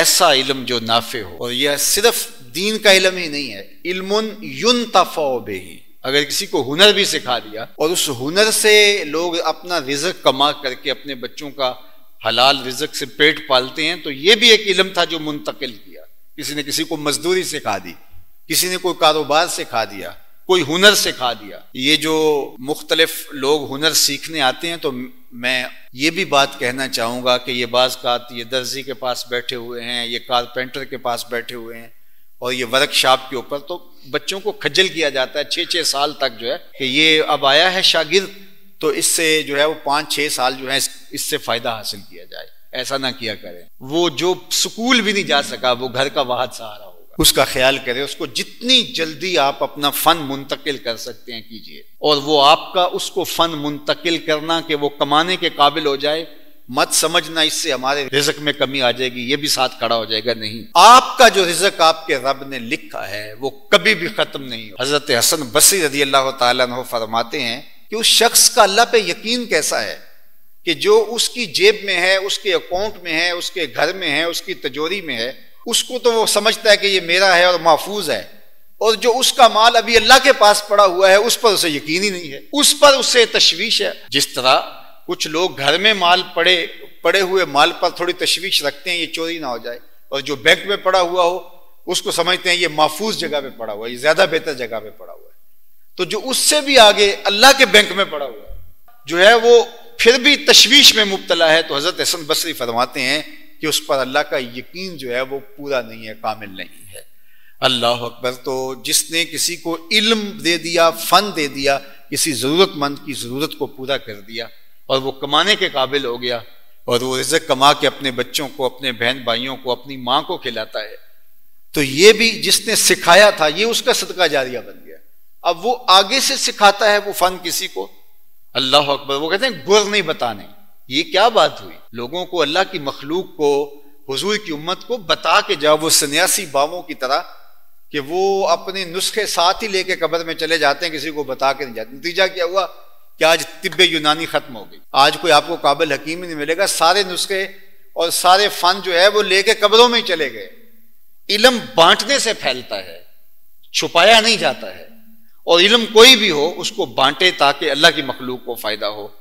ऐसा इलम जो नाफे हो और यह सिर्फ दीन का इलम ही नहीं है इल्मुन युन तफाओ बेही अगर किसी को हुनर भी सिखा दिया और उस हुनर से लोग अपना रिजक कमा करके अपने बच्चों का हलाल रिजक से पेट पालते हैं तो यह भी एक इलम था जो मुंतकिल किया किसी ने किसी को मजदूरी सिखा दी किसी ने कोई कारोबार सिखा दिया कोई हुनर सिखा दिया ये जो मुख्तलिफ लोग हुनर सीखने आते हैं तो मैं ये भी बात कहना चाहूँगा कि ये बाज़ का ये दर्जी के पास बैठे हुए हैं ये कारपेंटर के पास बैठे हुए हैं और ये वर्कशॉप के ऊपर तो बच्चों को खजल किया जाता है छः छः साल तक जो है कि ये अब आया है शागिर्द तो इससे जो है वो पाँच छः साल जो है इससे फ़ायदा हासिल किया जाए ऐसा ना किया करें वो जो स्कूल भी नहीं जा सका वो घर का वाहत सहारा उसका ख्याल करें उसको जितनी जल्दी आप अपना फ़न मुंतकिल कर सकते हैं कीजिए और वो आपका उसको फ़न मुंतकिल करना कि वो कमाने के काबिल हो जाए मत समझना इससे हमारे रिजक में कमी आ जाएगी ये भी साथ खड़ा हो जाएगा नहीं आपका जो रिजक आपके रब ने लिखा है वो कभी भी ख़त्म नहीं हज़रत हसन बसी रजी अल्लाह तु फरमाते हैं कि उस शख्स का अल्लाह पे यकीन कैसा है कि जो उसकी जेब में है उसके अकाउंट में है उसके घर में है उसकी तजोरी में है उसको तो वो समझता है कि ये मेरा है और महफूज है और जो उसका माल अभी अल्लाह के पास पड़ा हुआ है उस पर उसे यकीन ही नहीं है उस पर उससे तशवीश है जिस तरह कुछ लोग घर में माल पड़े पड़े हुए माल पर थोड़ी तशवीश रखते हैं ये चोरी ना हो जाए और जो बैंक में पड़ा हुआ हो उसको समझते हैं ये महफूज जगह पे पड़ा हुआ है ये ज्यादा बेहतर जगह पे पड़ा हुआ है तो जो उससे भी आगे अल्लाह के बैंक में पड़ा हुआ है जो है वो फिर भी तशवीश में मुबतला है तो हजरत हसन बसरी फरमाते हैं कि उस पर अल्लाह का यकीन जो है वो पूरा नहीं है कामिल नहीं है अल्लाह अकबर तो जिसने किसी को इल्म दे दिया फ़न दे दिया किसी ज़रूरतमंद की ज़रूरत को पूरा कर दिया और वो कमाने के काबिल हो गया और वो इज्जत कमा के अपने बच्चों को अपने बहन भाइयों को अपनी माँ को खिलाता है तो ये भी जिसने सिखाया था ये उसका सदका जारिया बन गया अब वो आगे से सिखाता है वो फ़न किसी को अल्लाह अकबर वो कहते हैं गुर नहीं बताने ये क्या बात हुई लोगों को अल्लाह की मखलूक को हजूर की उम्मत को बता के जाओ वो सन्यासी बाबों की तरह कि वो अपने नुस्खे साथ ही लेके कब्र में चले जाते हैं किसी को बता के नहीं जाते नतीजा क्या हुआ कि आज तिब यूनानी ख़त्म हो गई आज कोई आपको काबिल हकीम ही नहीं मिलेगा सारे नुस्खे और सारे फन जो है वो लेके कब्रों में ही चले गए इलम बांटने से फैलता है छुपाया नहीं जाता है और इलम कोई भी हो उसको बांटे ताकि अल्लाह की मखलूक को फ़ायदा हो